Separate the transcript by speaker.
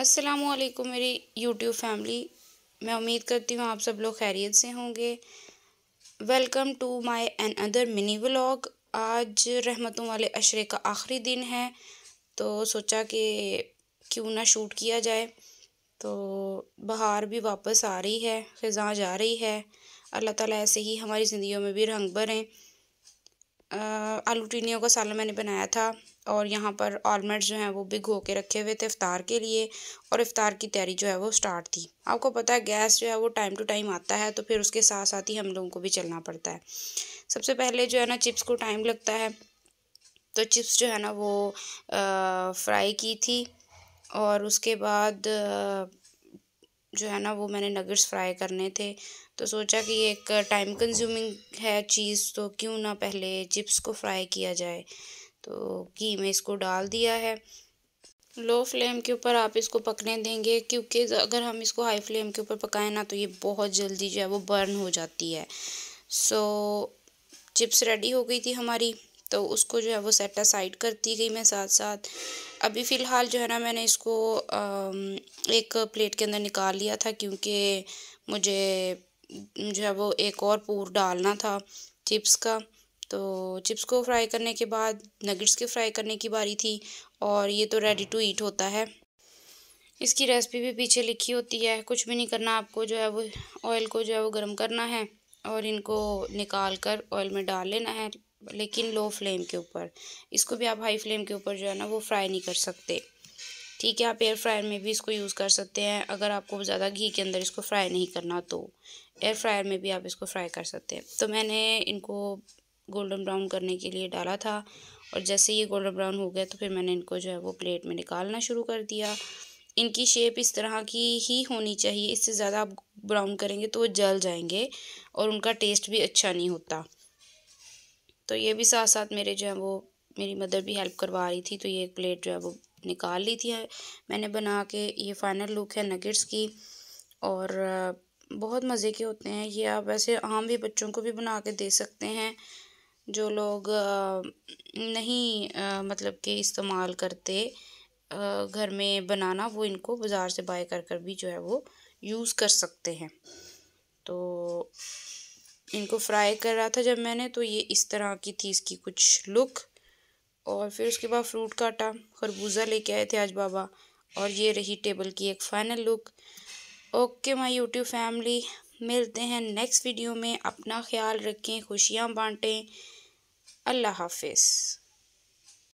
Speaker 1: अस्सलाम वालेकुम मेरी यूट्यूब फैमिली मैं उम्मीद करती हूँ आप सब लोग खैरियत से होंगे welcome to my another mini vlog आज रहमतों वाले अशरे का आखिरी दिन है तो सोचा कि क्यों ना शूट किया जाए तो बहार भी वापस आ रही है ख़ज़ा जा रही है अल्लाह ताला ऐसे ही हमारी ज़िंदगियों में भी रंग भरें आलू टीनियों का सालन मैंने बनाया था और यहाँ पर आलमंड जो हैं वो भिगो के रखे हुए थे इफ़ार के लिए और इफ़ार की तैयारी जो है वो स्टार्ट थी आपको पता है गैस जो है वो टाइम टू टाइम आता है तो फिर उसके साथ साथ ही हम लोगों को भी चलना पड़ता है सबसे पहले जो है ना चिप्स को टाइम लगता है तो चिप्स जो है ना वो फ्राई की थी और उसके बाद जो है ना वो मैंने नगर्स फ्राई करने थे तो सोचा कि एक टाइम कंज्यूमिंग है चीज़ तो क्यों ना पहले चिप्स को फ्राई किया जाए तो घी में इसको डाल दिया है लो फ्लेम के ऊपर आप इसको पकने देंगे क्योंकि अगर हम इसको हाई फ्लेम के ऊपर पकाएं ना तो ये बहुत जल्दी जो है वो बर्न हो जाती है सो चिप्स रेडी हो गई थी हमारी तो उसको जो है वो सेटा साइड करती गई मैं साथ साथ अभी फ़िलहाल जो है ना मैंने इसको एक प्लेट के अंदर निकाल लिया था क्योंकि मुझे जो है वो एक और पूर डालना था चिप्स का तो चिप्स को फ्राई करने के बाद नगेट्स के फ्राई करने की बारी थी और ये तो रेडी टू ईट होता है इसकी रेसिपी भी पीछे लिखी होती है कुछ भी नहीं करना आपको जो है वो ऑयल को जो है वो गर्म करना है और इनको निकाल कर ऑयल में डाल लेना है लेकिन लो फ्लेम के ऊपर इसको भी आप हाई फ्लेम के ऊपर जो है ना वो फ्राई नहीं कर सकते ठीक है आप एयर फ्रायर में भी इसको यूज़ कर सकते हैं अगर आपको ज़्यादा घी के अंदर इसको फ्राई नहीं करना तो एयर फ्रायर में भी आप इसको फ्राई कर सकते हैं तो मैंने इनको गोल्डन ब्राउन करने के लिए डाला था और जैसे ये गोल्डन ब्राउन हो गया तो फिर मैंने इनको जो है वो प्लेट में निकालना शुरू कर दिया इनकी शेप इस तरह की ही होनी चाहिए इससे ज़्यादा आप ब्राउन करेंगे तो वो जल जाएंगे और उनका टेस्ट भी अच्छा नहीं होता तो ये भी साथ साथ मेरे जो है वो मेरी मदर भी हेल्प करवा रही थी तो ये एक प्लेट जो है वो निकाल ली थी मैंने बना के ये फाइनल लुक है नगेट्स की और बहुत मज़े के होते हैं ये आप वैसे आम भी बच्चों को भी बना के दे सकते हैं जो लोग नहीं मतलब कि इस्तेमाल करते घर में बनाना वो इनको बाज़ार से बाय कर कर भी जो है वो यूज़ कर सकते हैं तो इनको फ्राई कर रहा था जब मैंने तो ये इस तरह की थी इसकी कुछ लुक और फिर उसके बाद फ्रूट काटा खरबूजा लेके आए थे आज बाबा और ये रही टेबल की एक final look okay my YouTube family मिलते हैं नेक्स्ट वीडियो में अपना ख्याल रखें खुशियाँ बांटें الله حافظ